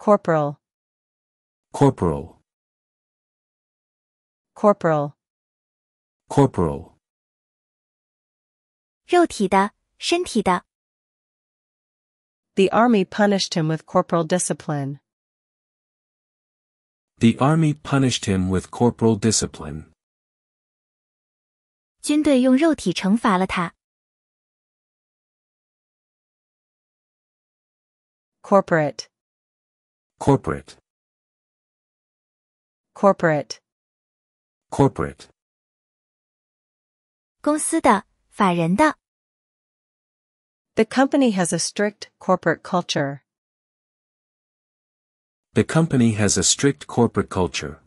Corporal. Corporal. Corporal. Corporal. 肉体的，身体的。The army punished him with corporal discipline. The army punished him with corporal discipline. Corporate. Corporate. Corporate. Corporate. The company has a strict corporate culture. The company has a strict corporate culture.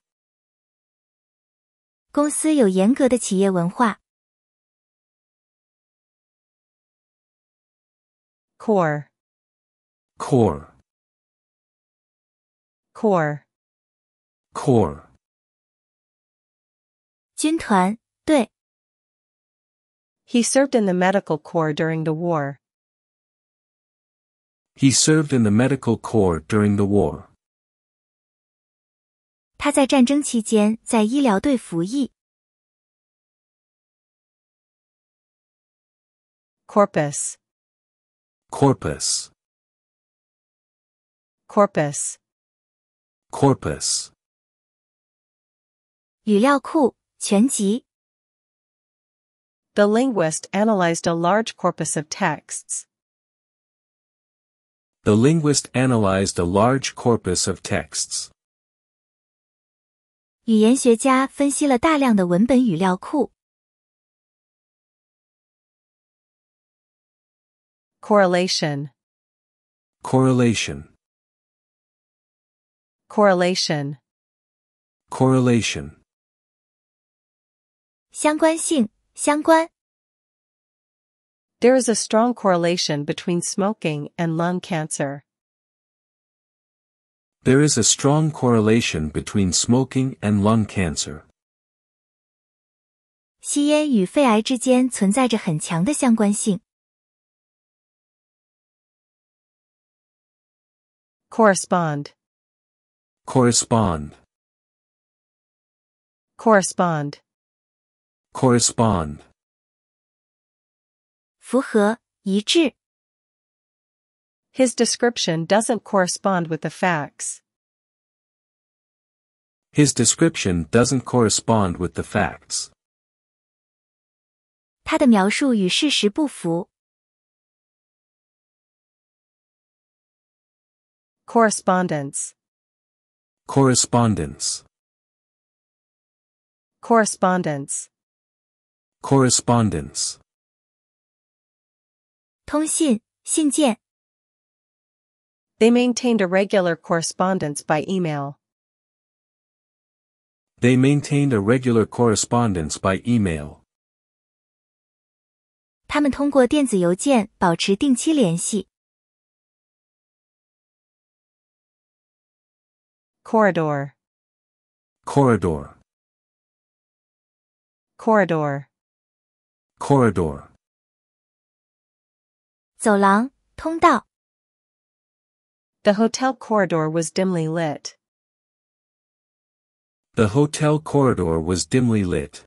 Core Core core core He served in the medical corps during the war. He served in the medical corps during the war. 他在战争期间在医疗队服役。Corpus. Corpus. Corpus corpus 语料库全集 The linguist analyzed a large corpus of texts. The linguist analyzed a large corpus of texts. Correlation. Correlation Correlation. Correlation. There is a strong correlation between smoking and lung cancer. There is a strong correlation between smoking and lung cancer. Correspond. Correspond. Correspond. Correspond. 符合一致. His description doesn't correspond with the facts. His description doesn't correspond with the facts. Correspondence. Correspondence. Correspondence. Correspondence. They maintained a regular correspondence by email. They maintained a regular correspondence by email. 他们通过电子邮件保持定期联系。Corridor. Corridor. Corridor. Corridor. The hotel corridor was dimly lit. The hotel corridor was dimly lit.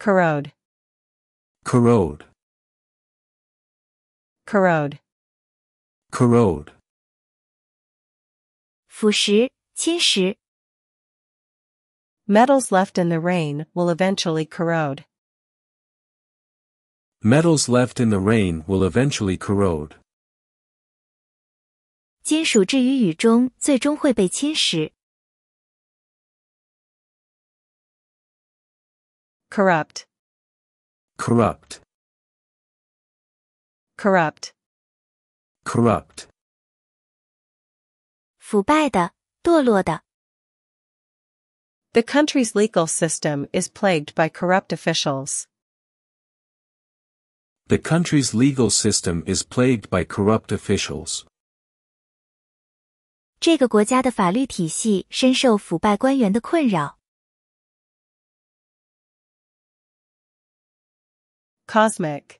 Corrode corrode corrode corrode 腐蚀侵蚀 Metals left in the rain will eventually corrode. Metals left in the rain will eventually corrode. Corrupt corrupt corrupt corrupt 腐败的堕落的 The country's legal system is plagued by corrupt officials. The country's legal system is plagued by corrupt officials. 这个国家的法律体系深受腐败官员的困扰。Cosmic.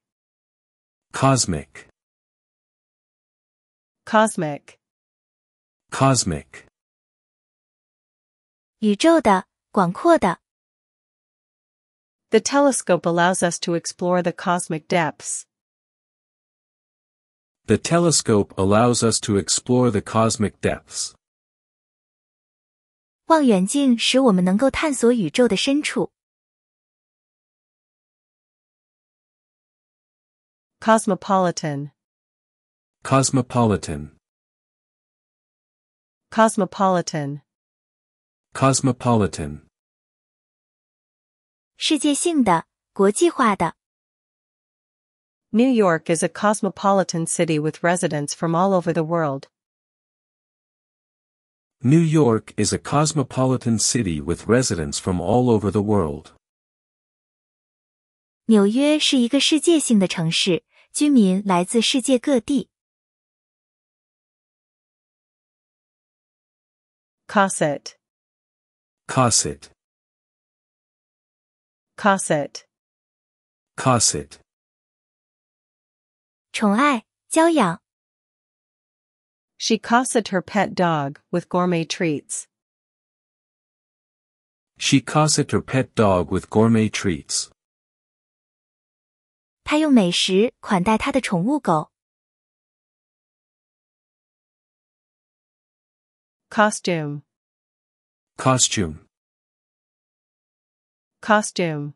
Cosmic. Cosmic. Cosmic. 宇宙的，广阔的。The telescope allows us to explore the cosmic depths. The telescope allows us to explore the cosmic depths. 望远镜使我们能够探索宇宙的深处。Cosmopolitan. Cosmopolitan. Cosmopolitan. Cosmopolitan. New York is a cosmopolitan city with residents from all over the world. New York is a cosmopolitan city with residents from all over the world. 纽约是一个世界性的城市，居民来自世界各地。Cosset, Cosset, Cosset, Cosset. 宠爱、教养。She her pet dog with gourmet treats. She cosseted her pet dog with gourmet treats. 他用美食款待他的宠物狗。costume costume costume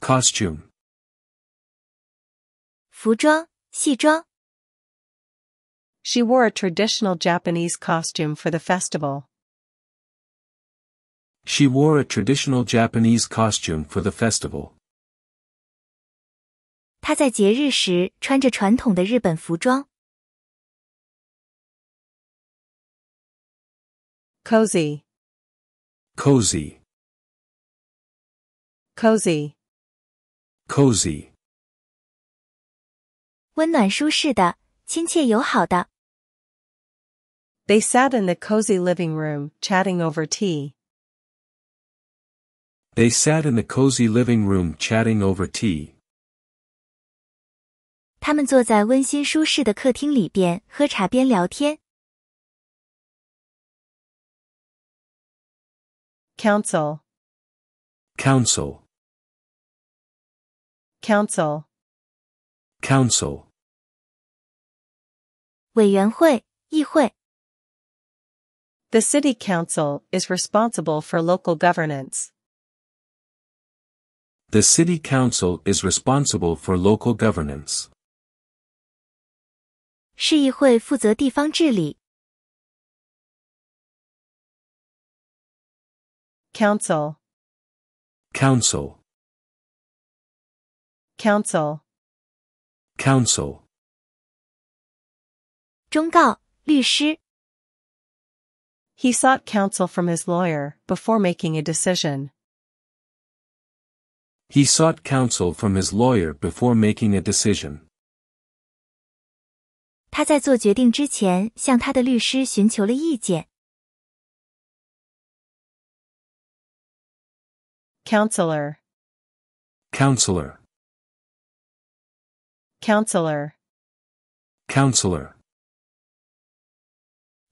costume She wore a traditional Japanese costume for the festival. She wore a traditional Japanese costume for the festival. 他在节日时穿着传统的日本服装。Cozy, cozy, cozy, cozy，温暖舒适的，亲切友好的。They sat in the cozy living room, chatting over tea. They sat in the cozy living room chatting over tea. 他们坐在温馨舒适的客厅里边喝茶边聊天。Council, council, council, council. 委员会，议会。The city council is responsible for local governance. The city council is responsible for local governance. 市议会负责地方治理。Council, council, council, council. 忠告律师。He sought counsel from his lawyer before making a decision. He sought counsel from his lawyer before making a decision. 他在做决定之前向他的律师寻求了意见。Counselor, counselor, counselor, counselor.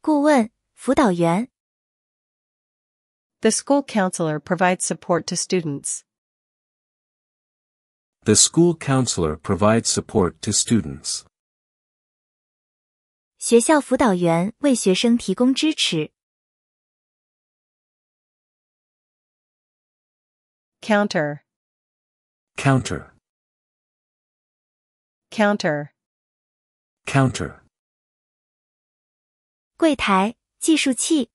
顾问，辅导员。The school counselor provides support to students. The school counselor provides support to students. 学校辅导员为学生提供支持。counter counter counter counter 柜台计数器。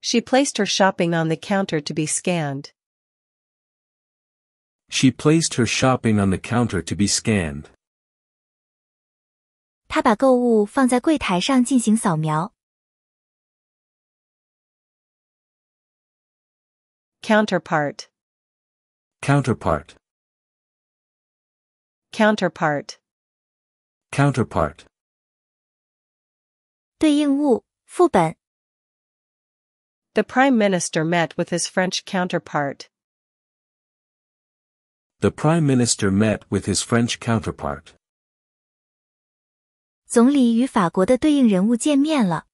She placed her shopping on the counter to be scanned. She placed her shopping on the counter to be scanned. 他把购物放在柜台上进行扫描。counterpart counterpart counterpart counterpart The prime minister met with his French counterpart. The prime minister met with his French counterpart. 总理与法国的对应人物见面了。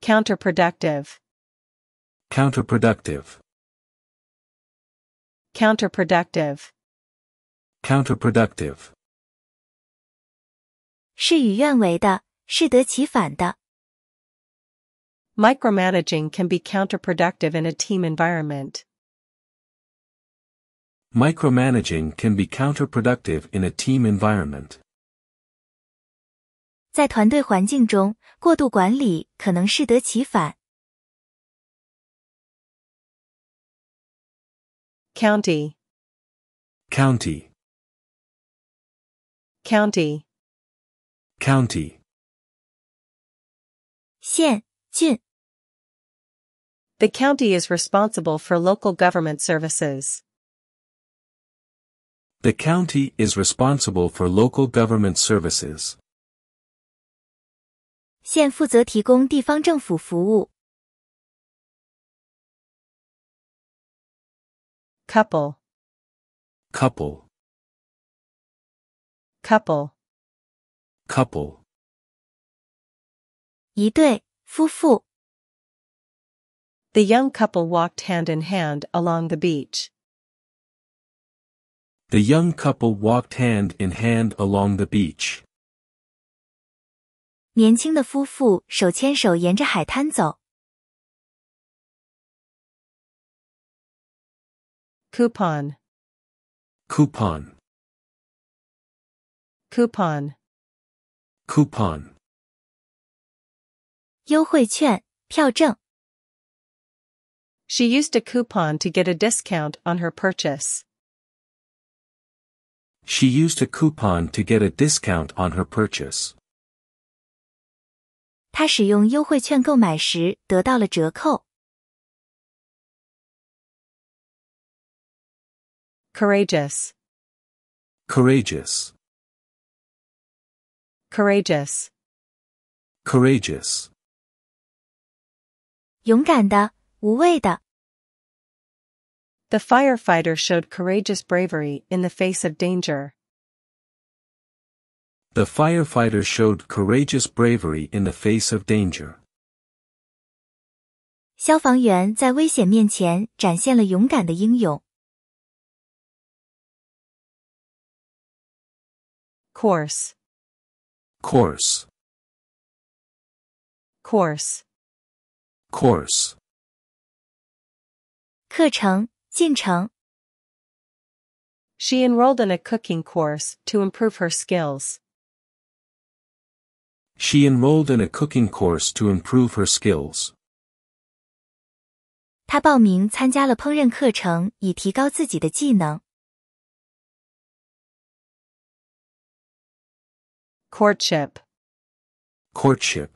counterproductive counterproductive counterproductive counterproductive 事与愿违的，适得其反的。Micromanaging can be counterproductive in a team environment. Micromanaging can be counterproductive in a team environment. 在团队环境中，过度管理可能适得其反。County, county, county, county. 县郡。The county is responsible for local government services. The county is responsible for local government services. 县负责提供地方政府服务。couple couple couple couple 一对夫妇。The young couple walked hand in hand along the beach. The young couple walked hand in hand along the beach. 年轻的夫妇手牵手沿着海滩走。coupon coupon coupon coupon 优惠券、票证。She used a coupon to get a discount on her purchase. She used a coupon to get a discount on her purchase. 她使用优惠券购买时得到了折扣。courageous, courageous, courageous, courageous. 勇敢的，无畏的，the firefighter showed courageous bravery in the face of danger. The firefighter showed courageous bravery in the face of danger. 消防员在危险面前展现了勇敢的英勇。Course, course, course, course. 课程 she enrolled in a cooking course to improve her skills. She enrolled in a cooking course to improve her skills. 她报名参加了烹饪课程，以提高自己的技能。Courtship, courtship,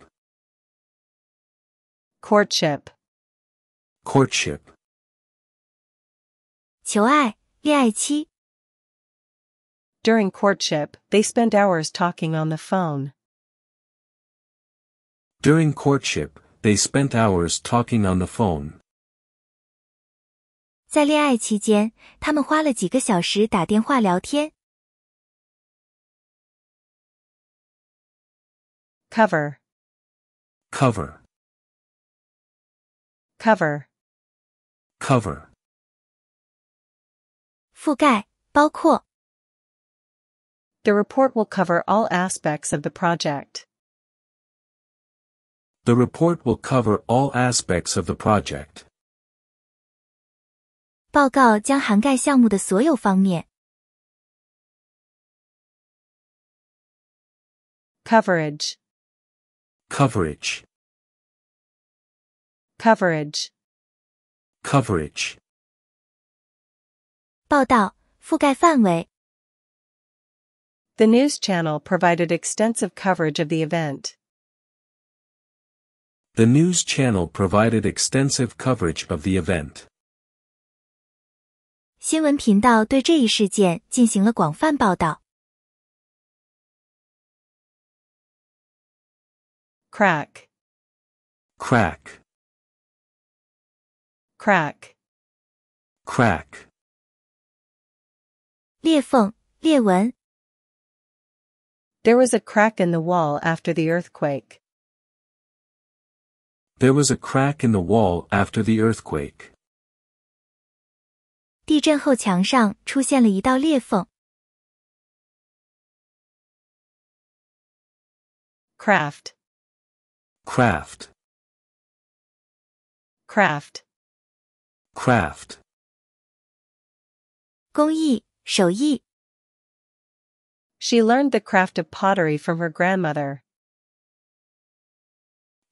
courtship, courtship. 求爱，恋爱期。During courtship, they spend hours talking on the phone. During courtship, they spent hours talking on the phone. 在恋爱期间，他们花了几个小时打电话聊天。Cover, cover, cover, cover. 覆盖包括。The report will cover all aspects of the project. The report will cover all aspects of the project. 报告将涵盖项目的所有方面。Coverage. Coverage. Coverage. Coverage. 报道覆盖范围。The news channel provided extensive coverage of the event. The news channel provided extensive coverage of the event. 新闻频道对这一事件进行了广泛报道。Crack, crack, crack, crack. 裂缝裂纹. There was a crack in the wall after the earthquake. There was a crack in the wall after the earthquake. 地震后墙上出现了一道裂缝。Craft. Craft. Craft. Craft. 工艺手艺. She learned the craft of pottery from her grandmother.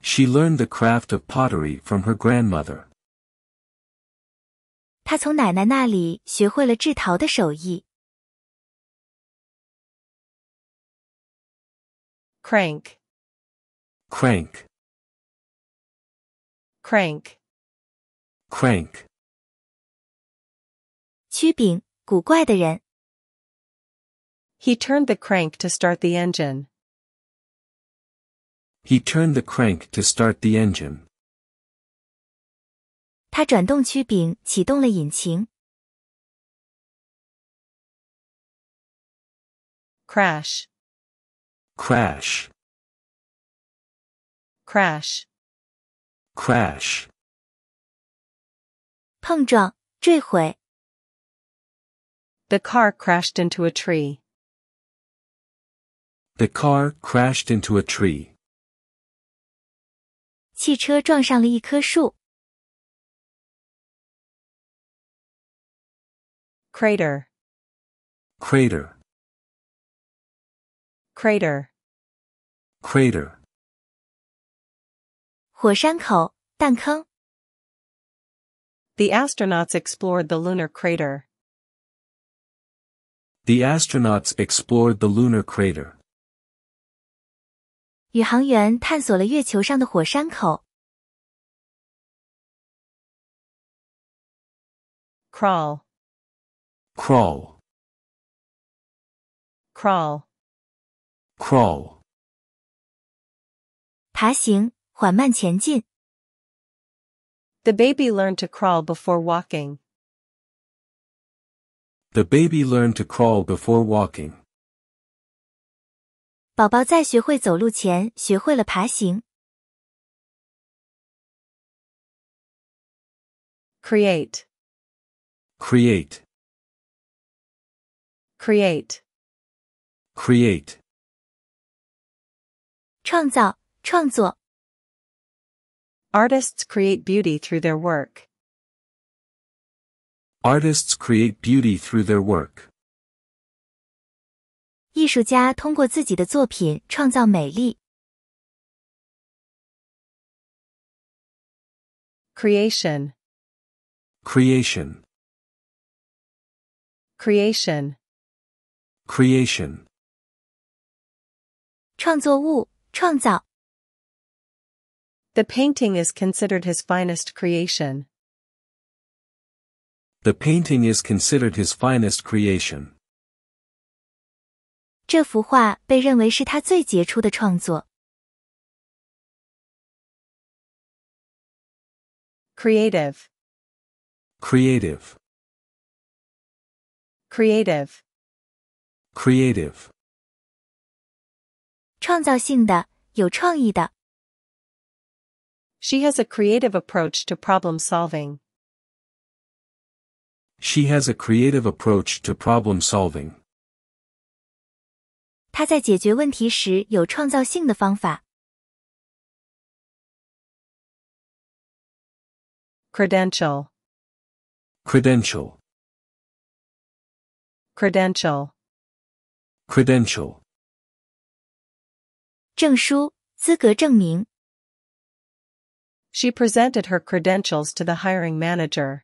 She learned the craft of pottery from her grandmother. 她从奶奶那里学会了制陶的手艺。Crank, crank, crank, crank. 曲柄古怪的人。He turned the crank to start the engine. He turned the crank to start the engine. 他转动曲柄，启动了引擎。Crash. Crash. Crash. Crash. 碰撞，坠毁。the car crashed into a tree. The car crashed into a tree. 汽车撞上了一棵树。Crater. Crater. Crater. Crater. 火山口、弹坑。The astronauts explored the lunar crater. The astronauts explored the lunar crater. 宇航员探索了月球上的火山口。Crawl, crawl, crawl, crawl. 爬行，缓慢前进。The baby learned to crawl before walking. The baby learned to crawl before walking. 宝宝在学会走路前学会了爬行。Create. Create. Create. Create. 创造，创作。Artists create beauty through their work. Artists create beauty through their work. 艺术家通过自己的作品创造美丽。Creation. Creation. Creation. Creation. 创作物，创造。The painting is considered his finest creation. The painting is considered his finest creation. 这幅画被认为是他最杰出的创作。Creative, creative, creative, creative. 创造性的，有创意的。She has a creative approach to problem solving. She has a creative approach to problem solving. 她在解决问题时有创造性的方法。Credential. Credential. Credential. Credential. 证书、资格证明。She presented her credentials to the hiring manager.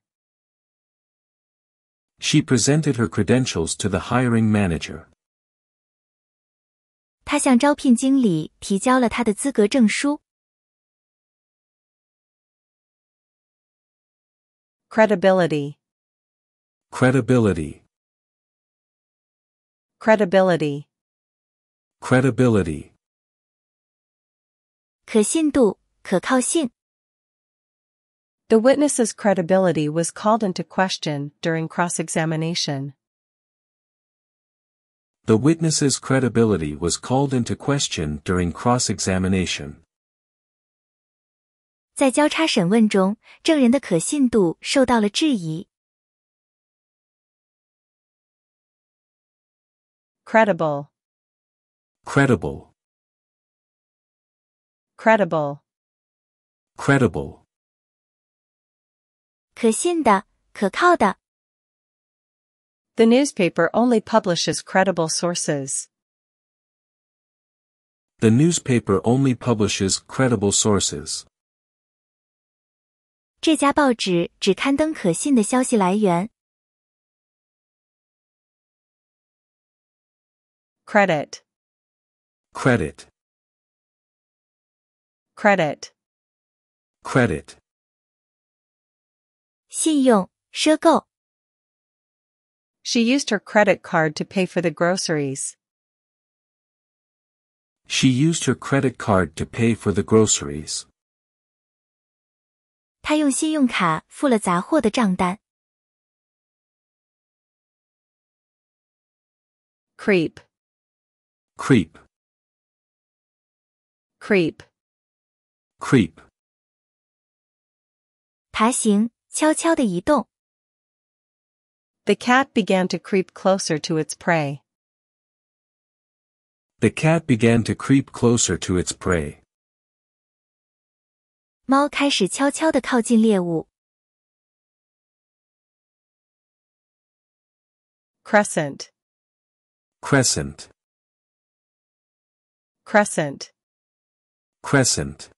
She presented her credentials to the hiring manager. 她向招聘经理提交了她的资格证书。credibility credibility credibility credibility 可信度，可靠性。the witness's credibility was called into question during cross-examination. The witness's credibility was called into question during cross-examination. Credible. credible, credible, credible. 可信的、可靠的。The newspaper only publishes credible sources. The newspaper only publishes credible sources. 这家报纸只刊登可信的消息来源。Credit. Credit. Credit. Credit. She used her credit card to pay for the groceries. She used her credit card to pay for the groceries. 她用信用卡付了杂货的账单。Creep. Creep. Creep. Creep. 爬行悄悄地移动。The cat began to creep closer to its prey. The cat began to creep closer to its prey. 猫开始悄悄地靠近猎物。Crescent. Crescent. Crescent. Crescent.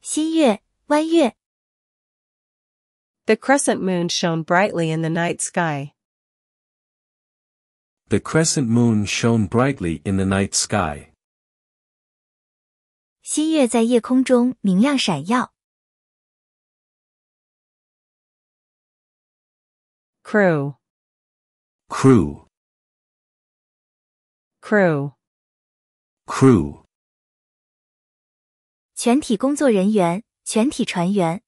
新月、弯月、the crescent moon shone brightly in the night sky. The crescent moon shone brightly in the night sky. 新月在夜空中明亮闪耀。Crew, crew, crew, crew. 全体工作人员，全体船员。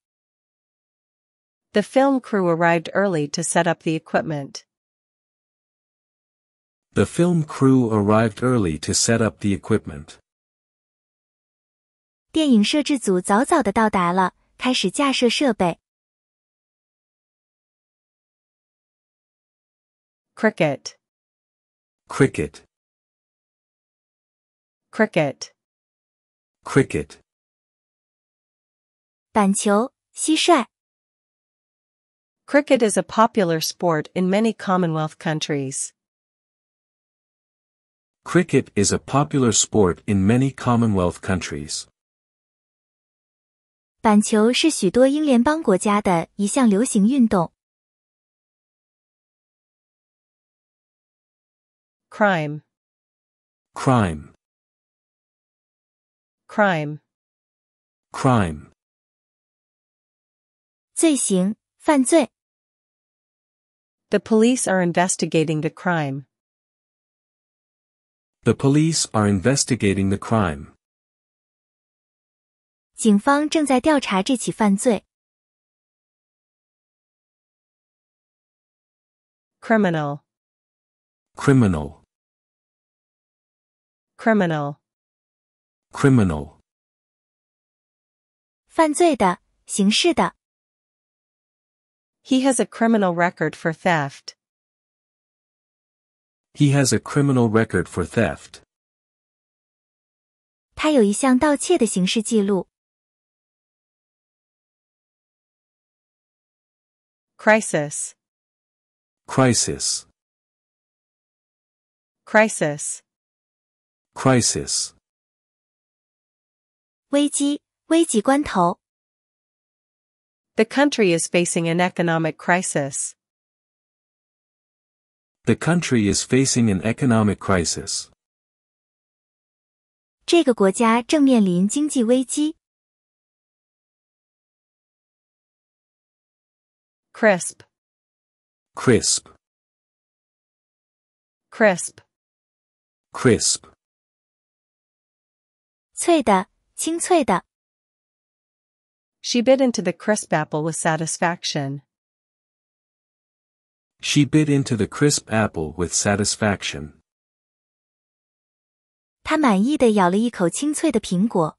the film crew arrived early to set up the equipment. The film crew arrived early to set up the equipment. 电影摄制组早早的到达了，开始架设设备。Cricket, cricket, cricket, cricket. 板球、蟋蟀。Cricket is a popular sport in many Commonwealth countries. Cricket is a popular sport in many Commonwealth countries. 板球是许多英联邦国家的一项流行运动。Crime, crime, crime, crime. 罪行，犯罪。the police are investigating the crime. The police are investigating the crime. 警方正在调查这起犯罪。criminal criminal criminal criminal 犯罪的，刑事的。he has a criminal record for theft. He has a criminal record for theft. Crisis. Crisis. Crisis. Crisis. 危机，危急关头。the country is facing an economic crisis. The country is facing an economic crisis. 这个国家正面临经济危机。crisp, crisp, crisp, crisp，脆的，清脆的。she bit into the crisp apple with satisfaction. She bit into the crisp apple with satisfaction. 她满意的咬了一口清脆的苹果。